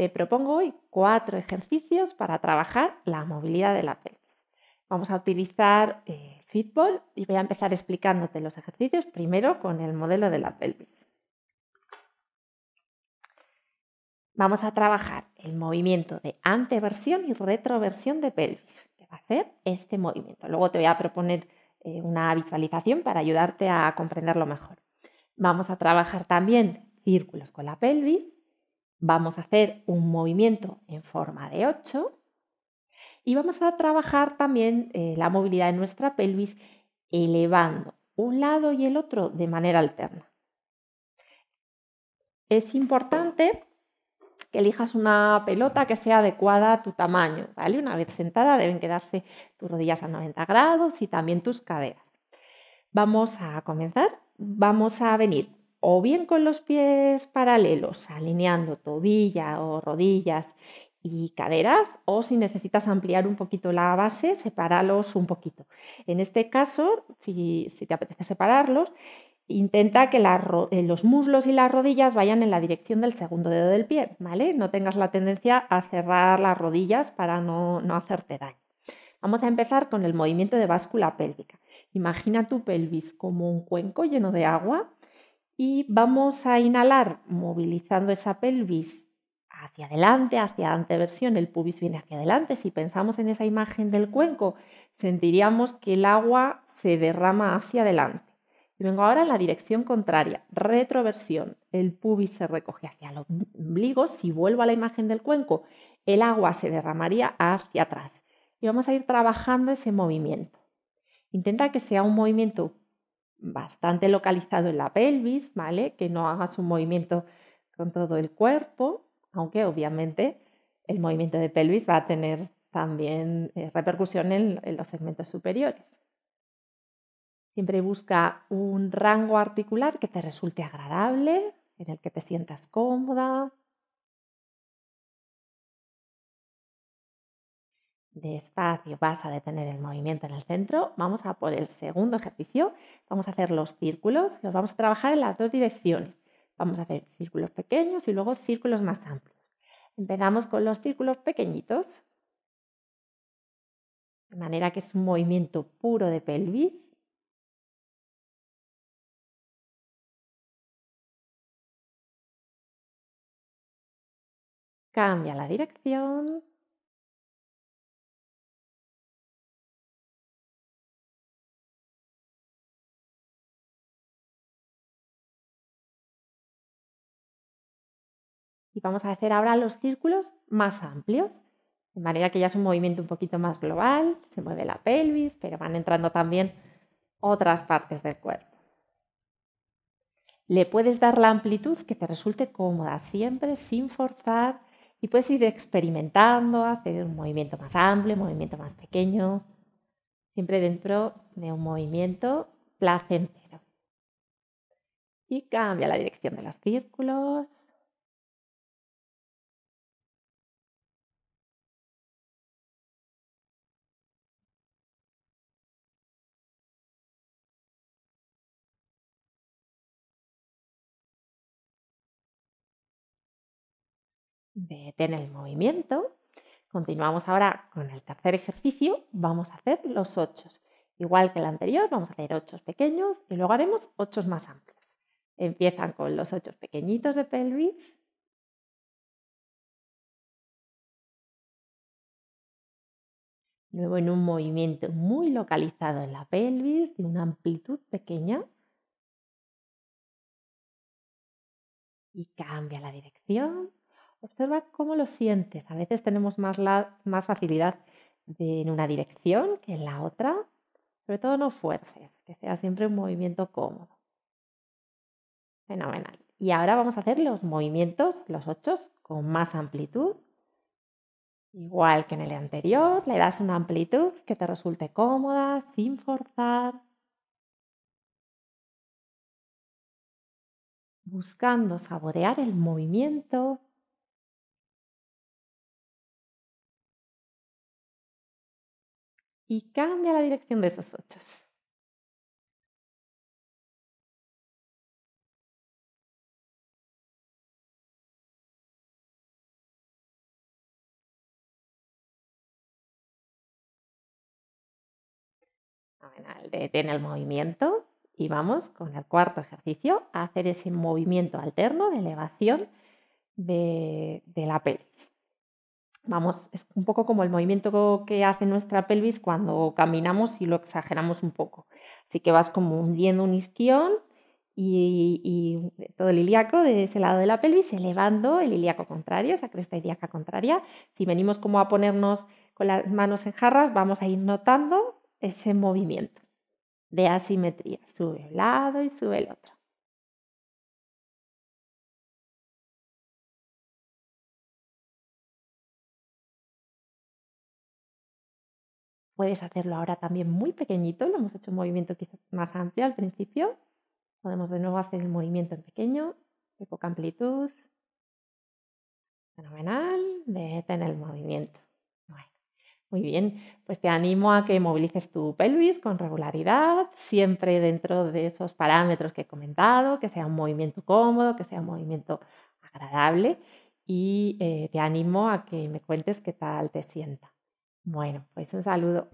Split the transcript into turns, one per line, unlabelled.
te propongo hoy cuatro ejercicios para trabajar la movilidad de la pelvis. Vamos a utilizar el eh, Fitball y voy a empezar explicándote los ejercicios primero con el modelo de la pelvis. Vamos a trabajar el movimiento de anteversión y retroversión de pelvis, que va a ser este movimiento. Luego te voy a proponer eh, una visualización para ayudarte a comprenderlo mejor. Vamos a trabajar también círculos con la pelvis Vamos a hacer un movimiento en forma de 8 y vamos a trabajar también eh, la movilidad de nuestra pelvis elevando un lado y el otro de manera alterna. Es importante que elijas una pelota que sea adecuada a tu tamaño, ¿vale? Una vez sentada deben quedarse tus rodillas a 90 grados y también tus caderas. Vamos a comenzar. Vamos a venir o bien con los pies paralelos, alineando tobilla o rodillas y caderas, o si necesitas ampliar un poquito la base, sepáralos un poquito. En este caso, si, te apetece separarlos, intenta que eh, los muslos y las rodillas vayan en la dirección del segundo dedo del pie, ¿vale? No tengas la tendencia a cerrar las rodillas para no, no hacerte daño. Vamos a empezar con el movimiento de báscula pélvica. Imagina tu pelvis como un cuenco lleno de agua y vamos a inhalar movilizando esa pelvis hacia adelante, hacia anteversión, el pubis viene hacia adelante. Si pensamos en esa imagen del cuenco, sentiríamos que el agua se derrama hacia adelante. Y vengo ahora en la dirección contraria, retroversión. El pubis se recoge hacia el ombligo. Si vuelvo a la imagen del cuenco, el agua se derramaría hacia atrás. Y vamos a ir trabajando ese movimiento. Intenta que sea un movimiento bastante localizado en la pelvis, ¿vale? Que no hagas un movimiento con todo el cuerpo, aunque obviamente el movimiento de pelvis va a tener también eh, repercusión en los segmentos superiores. Siempre busca un rango articular que te
resulte agradable, en el que te sientas cómoda, De espacio, vas a detener el movimiento en el centro. Vamos a por el segundo ejercicio. Vamos a hacer los círculos. Los vamos a trabajar en
las dos direcciones. Vamos a hacer círculos pequeños y luego círculos más amplios. Empezamos
con los círculos pequeñitos. De manera que es un movimiento puro de pelvis.
Cambia la dirección.
Y vamos a hacer ahora los círculos más amplios, de manera que ya es un movimiento un poquito más global, se mueve la pelvis,
pero van entrando también otras partes del cuerpo. Le puedes dar la amplitud que te resulte cómoda, siempre sin forzar, y puedes ir experimentando, hacer un movimiento más amplio, un movimiento más pequeño,
siempre dentro de un movimiento placentero. Y cambia la dirección de los círculos. detén el movimiento. Continuamos ahora con el tercer ejercicio. Vamos a hacer los
ochos. Igual que el anterior, vamos a hacer ochos pequeños y luego haremos ochos más amplios. Empiezan con los ochos pequeñitos de pelvis.
Luego en un movimiento muy localizado en la pelvis, de una amplitud pequeña. Y cambia la dirección. Observa cómo lo
sientes. A veces tenemos más, facilidad en una dirección que en la otra. Sobre todo no fuerces, que sea siempre un movimiento cómodo. Fenomenal. Y ahora vamos a hacer los movimientos, los ochos, con más amplitud.
Igual que en el anterior, le das una amplitud que te resulte cómoda, sin forzar. Buscando saborear el movimiento
y cambia la dirección de esos ochos.
Detén el movimiento y vamos con el cuarto ejercicio a hacer ese movimiento alterno de elevación de, la pelvis vamos, es un poco como el movimiento que hace nuestra pelvis cuando caminamos y lo exageramos un poco. Así que vas como hundiendo un isquión y, y, todo el ilíaco de ese lado de la pelvis, elevando el ilíaco contrario, esa cresta ilíaca contraria. Si venimos como a ponernos con las manos en jarras, vamos a ir notando ese movimiento de asimetría. Sube un lado y sube el otro.
Puedes hacerlo ahora también muy pequeñito, lo hemos hecho un movimiento quizás más amplio al principio. Podemos de nuevo hacer el
movimiento en pequeño, de poca amplitud. Fenomenal, en el movimiento. muy bien, pues te animo a que movilices tu pelvis con regularidad, siempre dentro de esos parámetros que he comentado, que sea un movimiento cómodo, que sea un movimiento agradable y eh, te animo a que me cuentes qué tal te sienta. Bueno, pues un saludo.